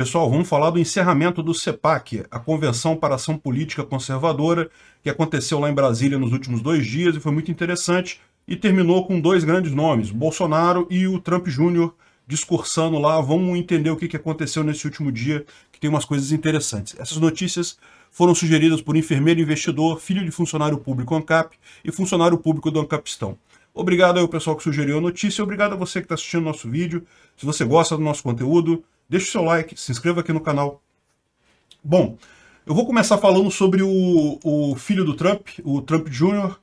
Pessoal, vamos falar do encerramento do CEPAC, a Convenção para Ação Política Conservadora, que aconteceu lá em Brasília nos últimos dois dias e foi muito interessante, e terminou com dois grandes nomes, Bolsonaro e o Trump Jr., discursando lá. Vamos entender o que aconteceu nesse último dia, que tem umas coisas interessantes. Essas notícias foram sugeridas por enfermeiro investidor, filho de funcionário público ANCAP e funcionário público do ANCAPistão. Obrigado ao pessoal que sugeriu a notícia, obrigado a você que está assistindo nosso vídeo. Se você gosta do nosso conteúdo, Deixe o seu like, se inscreva aqui no canal. Bom, eu vou começar falando sobre o, o filho do Trump, o Trump Jr.,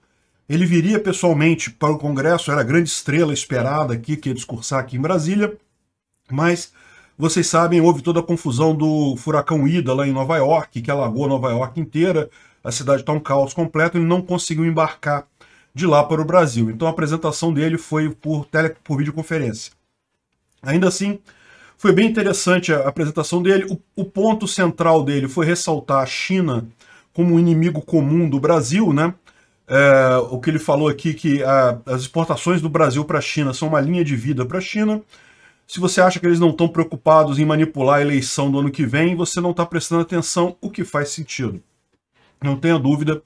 ele viria pessoalmente para o Congresso, era a grande estrela esperada aqui, que ia discursar aqui em Brasília, mas vocês sabem, houve toda a confusão do furacão Ida lá em Nova York, que alagou Nova York inteira, a cidade está um caos completo, ele não conseguiu embarcar de lá para o Brasil. Então a apresentação dele foi por, tele, por videoconferência. Ainda assim, foi bem interessante a apresentação dele. O, o ponto central dele foi ressaltar a China como um inimigo comum do Brasil, né? É, o que ele falou aqui que a, as exportações do Brasil para a China são uma linha de vida para a China. Se você acha que eles não estão preocupados em manipular a eleição do ano que vem, você não está prestando atenção, o que faz sentido. Não tenha dúvida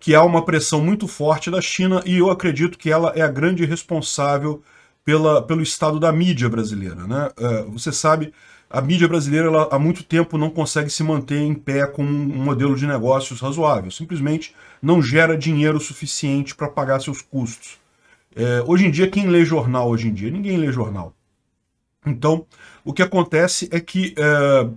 que há uma pressão muito forte da China e eu acredito que ela é a grande responsável pela, pelo estado da mídia brasileira. Né? Uh, você sabe, a mídia brasileira ela, há muito tempo não consegue se manter em pé com um modelo de negócios razoável. Simplesmente não gera dinheiro suficiente para pagar seus custos. É, hoje em dia, quem lê jornal hoje em dia? Ninguém lê jornal. Então, o que acontece é que é,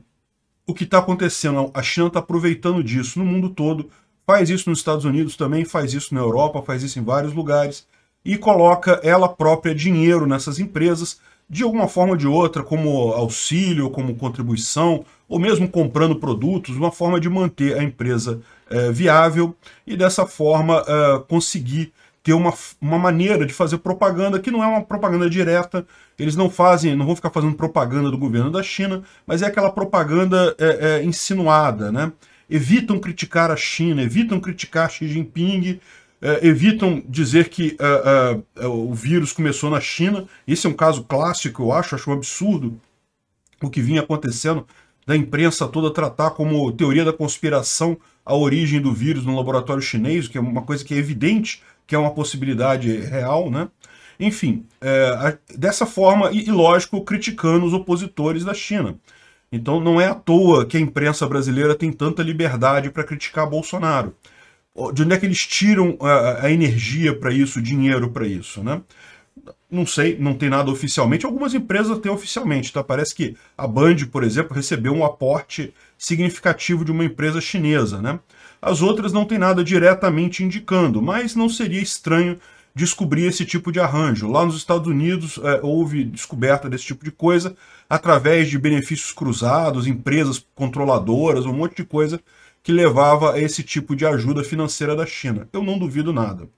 o que está acontecendo, a China está aproveitando disso no mundo todo, faz isso nos Estados Unidos também, faz isso na Europa, faz isso em vários lugares e coloca ela própria dinheiro nessas empresas, de alguma forma ou de outra, como auxílio, como contribuição, ou mesmo comprando produtos, uma forma de manter a empresa eh, viável e dessa forma eh, conseguir ter uma, uma maneira de fazer propaganda que não é uma propaganda direta, eles não fazem, não vão ficar fazendo propaganda do governo da China, mas é aquela propaganda é, é, insinuada, né? Evitam criticar a China, evitam criticar Xi Jinping, é, evitam dizer que é, é, o vírus começou na China. Esse é um caso clássico, eu acho, acho um absurdo o que vinha acontecendo da imprensa toda tratar como teoria da conspiração a origem do vírus no laboratório chinês, que é uma coisa que é evidente, que é uma possibilidade real, né? Enfim, é, dessa forma, e, lógico, criticando os opositores da China. Então não é à toa que a imprensa brasileira tem tanta liberdade para criticar Bolsonaro de onde é que eles tiram a, a energia para isso, o dinheiro para isso, né? Não sei, não tem nada oficialmente. Algumas empresas têm oficialmente, tá? Parece que a Band, por exemplo, recebeu um aporte significativo de uma empresa chinesa, né? As outras não tem nada diretamente indicando, mas não seria estranho descobrir esse tipo de arranjo. Lá nos Estados Unidos é, houve descoberta desse tipo de coisa através de benefícios cruzados, empresas controladoras, um monte de coisa que levava a esse tipo de ajuda financeira da China. Eu não duvido nada.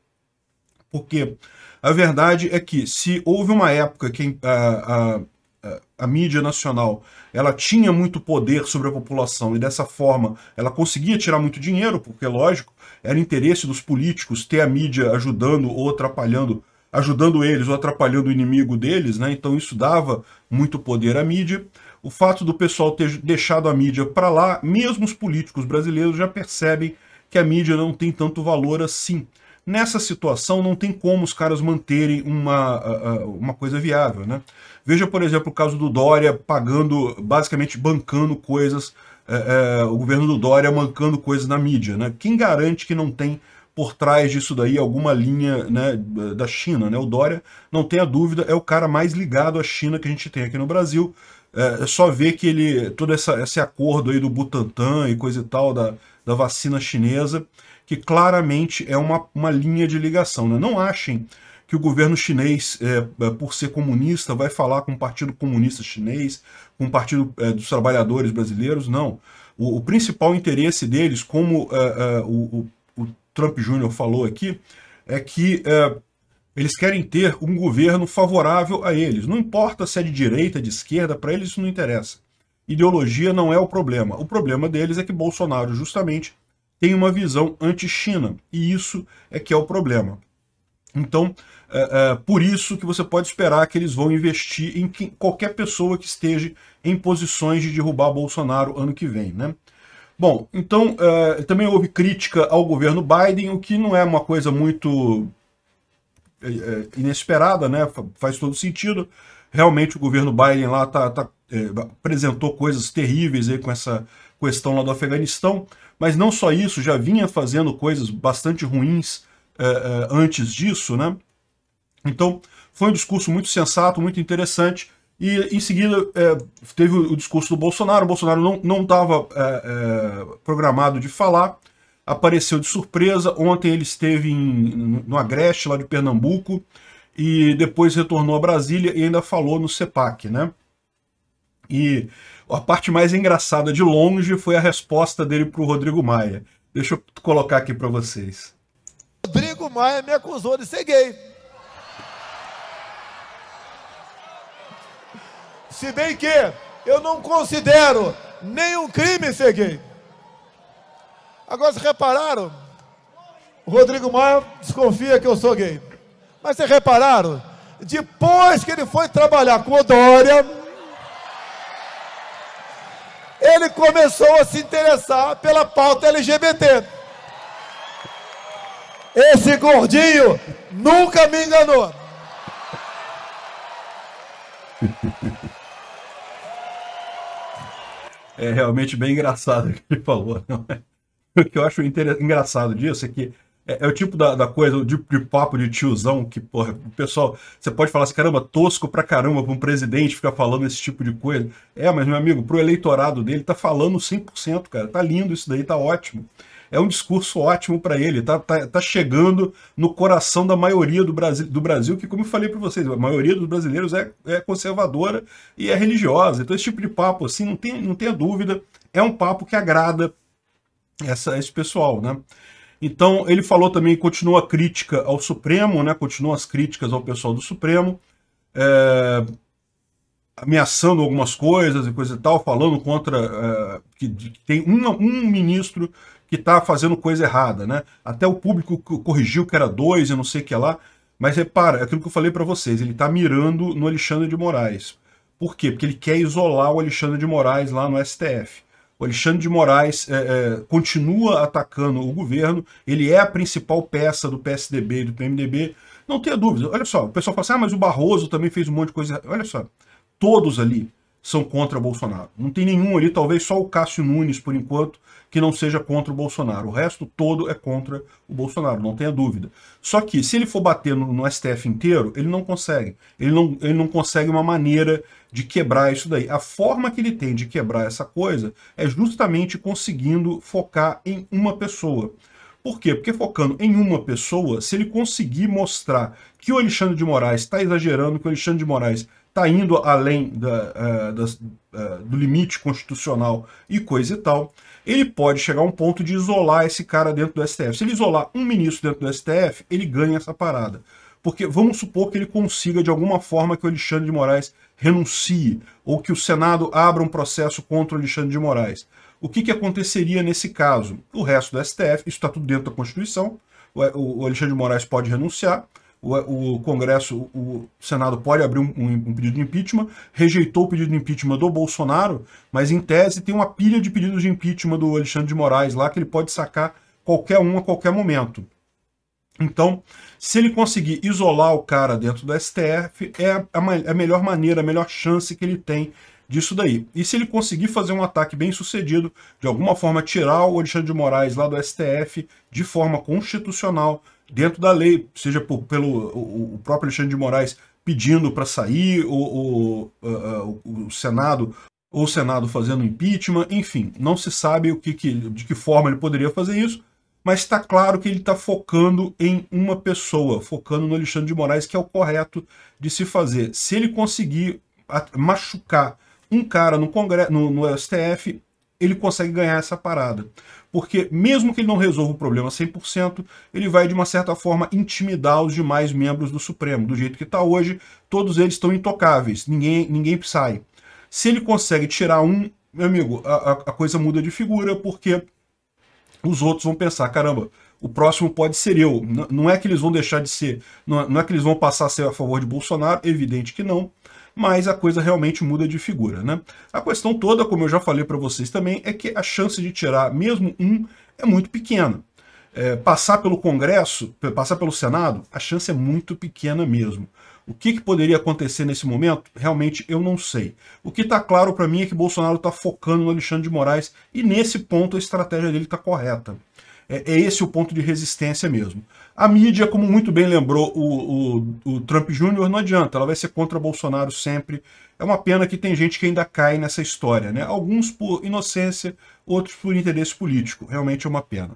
Porque a verdade é que se houve uma época que a, a, a, a mídia nacional ela tinha muito poder sobre a população e dessa forma ela conseguia tirar muito dinheiro, porque lógico, era interesse dos políticos ter a mídia ajudando ou atrapalhando ajudando eles ou atrapalhando o inimigo deles, né? Então isso dava muito poder à mídia. O fato do pessoal ter deixado a mídia para lá, mesmo os políticos brasileiros já percebem que a mídia não tem tanto valor assim. Nessa situação, não tem como os caras manterem uma, uma coisa viável. Né? Veja, por exemplo, o caso do Dória pagando, basicamente bancando coisas, é, é, o governo do Dória bancando coisas na mídia. Né? Quem garante que não tem por trás disso daí alguma linha né, da China. Né? O Dória, não tenha dúvida, é o cara mais ligado à China que a gente tem aqui no Brasil. É, é só ver que ele, todo essa, esse acordo aí do Butantan e coisa e tal, da, da vacina chinesa, que claramente é uma, uma linha de ligação. Né? Não achem que o governo chinês, é, é por ser comunista, vai falar com o Partido Comunista Chinês, com o Partido é, dos Trabalhadores Brasileiros, não. O, o, principal interesse deles, como é, é o, o Trump Jr. falou aqui, é que é, eles querem ter um governo favorável a eles. Não importa se é de direita, de esquerda, para eles isso não interessa. Ideologia não é o problema. O problema deles é que Bolsonaro, justamente, tem uma visão anti-China. E isso é que é o problema. Então, é, é, por isso que você pode esperar que eles vão investir em qualquer pessoa que esteja em posições de derrubar Bolsonaro ano que vem. Né? Bom, então eh, também houve crítica ao governo Biden, o que não é uma coisa muito eh, eh, inesperada, né? Faz todo sentido. Realmente o governo Biden lá tá, tá é, apresentou coisas terríveis aí com essa questão lá do Afeganistão, mas não só isso, já vinha fazendo coisas bastante ruins é, é, antes disso, né? Então foi um discurso muito sensato, muito interessante. E em seguida é, teve o discurso do Bolsonaro. O Bolsonaro não estava é, é, programado de falar, apareceu de surpresa. Ontem ele esteve em, no Agreste, lá de Pernambuco, e depois retornou a Brasília e ainda falou no CEPAC. Né? E a parte mais engraçada de longe foi a resposta dele para o Rodrigo Maia. Deixa eu colocar aqui para vocês. Rodrigo Maia me acusou de ser gay. Se bem que eu não considero nenhum crime ser gay. Agora, se repararam, o Rodrigo Maia desconfia que eu sou gay. Mas vocês repararam? Depois que ele foi trabalhar com o Dória, ele começou a se interessar pela pauta LGBT. Esse gordinho nunca me enganou. é realmente bem engraçado o que ele falou. É? O que eu acho engraçado disso é que é, é o tipo da, da coisa de, de, papo de tiozão que, porra, o pessoal, você pode falar assim, caramba, tosco pra caramba pra um presidente ficar falando esse tipo de coisa. É, mas, meu amigo, pro eleitorado dele tá falando 100%, cara. Tá lindo isso daí, tá ótimo é um discurso ótimo para ele, tá, tá, tá, chegando no coração da maioria do Brasil, do Brasil que, como eu falei para vocês, a maioria dos brasileiros é, é conservadora e é religiosa. Então, esse tipo de papo, assim, não, tem, não tenha dúvida, é um papo que agrada essa, esse pessoal, né? Então, ele falou também, continua a crítica ao Supremo, né? Continuam as críticas ao pessoal do Supremo. É, ameaçando algumas coisas e coisa e tal, falando contra uh, que, que, tem uma, um ministro que está fazendo coisa errada, né? Até o público corrigiu que era dois e não sei o que lá. Mas repara, é aquilo que eu falei para vocês, ele está mirando no Alexandre de Moraes. Por quê? Porque ele quer isolar o Alexandre de Moraes lá no STF. O Alexandre de Moraes é, é, continua atacando o governo, ele é a principal peça do PSDB e do PMDB. Não tenha dúvida. Olha só, o pessoal fala assim, ah, mas o Barroso também fez um monte de coisa. Olha só, todos ali, são contra Bolsonaro. Não tem nenhum ali, talvez só o Cássio Nunes, por enquanto, que não seja contra o Bolsonaro. O resto todo é contra o Bolsonaro, não tenha dúvida. Só que se ele for bater no, no STF inteiro, ele não consegue. Ele não, ele não consegue uma maneira de quebrar isso daí. A forma que ele tem de quebrar essa coisa é justamente conseguindo focar em uma pessoa. Por quê? Porque focando em uma pessoa, se ele conseguir mostrar que o Alexandre de Moraes está exagerando, que o Alexandre de Moraes está indo além da, uh, das, uh, do limite constitucional e coisa e tal, ele pode chegar a um ponto de isolar esse cara dentro do STF. Se ele isolar um ministro dentro do STF, ele ganha essa parada. Porque vamos supor que ele consiga, de alguma forma, que o Alexandre de Moraes renuncie, ou que o Senado abra um processo contra o Alexandre de Moraes. O que, que aconteceria nesse caso? O resto do STF, isso está tudo dentro da Constituição, o Alexandre de Moraes pode renunciar, o, o Congresso, o Senado pode abrir um, um, pedido de impeachment, rejeitou o pedido de impeachment do Bolsonaro, mas em tese tem uma pilha de pedidos de impeachment do Alexandre de Moraes lá que ele pode sacar qualquer um a qualquer momento. Então, se ele conseguir isolar o cara dentro do STF, é a, é a melhor maneira, a melhor chance que ele tem disso daí. E se ele conseguir fazer um ataque bem sucedido, de alguma forma tirar o Alexandre de Moraes lá do STF de forma constitucional, dentro da lei, seja por, pelo o, próprio Alexandre de Moraes pedindo para sair, o, o, o, Senado ou o Senado fazendo impeachment, enfim, não se sabe o que, que de que forma ele poderia fazer isso, mas está claro que ele está focando em uma pessoa, focando no Alexandre de Moraes, que é o correto de se fazer. Se ele conseguir machucar um cara no, congresso, no, no STF, ele consegue ganhar essa parada. Porque mesmo que ele não resolva o problema 100%, ele vai de uma certa forma intimidar os demais membros do Supremo. Do jeito que está hoje, todos eles estão intocáveis, ninguém, ninguém sai. Se ele consegue tirar um, meu amigo, a, a coisa muda de figura, porque os outros vão pensar, caramba, o próximo pode ser eu. Não é que eles vão deixar de ser, é, não é que eles vão passar a ser a favor de Bolsonaro, evidente que não mas a coisa realmente muda de figura, né? A questão toda, como eu já falei para vocês também, é que a chance de tirar mesmo um é muito pequena. É, passar pelo Congresso, passar pelo Senado, a chance é muito pequena mesmo. O que, que poderia acontecer nesse momento? Realmente eu não sei. O que está claro para mim é que Bolsonaro está focando no Alexandre de Moraes e nesse ponto a estratégia dele está correta. É, é esse o ponto de resistência mesmo. A mídia, como muito bem lembrou o, o, o Trump Jr., não adianta, ela vai ser contra Bolsonaro sempre. É uma pena que tem gente que ainda cai nessa história, né? Alguns por inocência, outros por interesse político. Realmente é uma pena.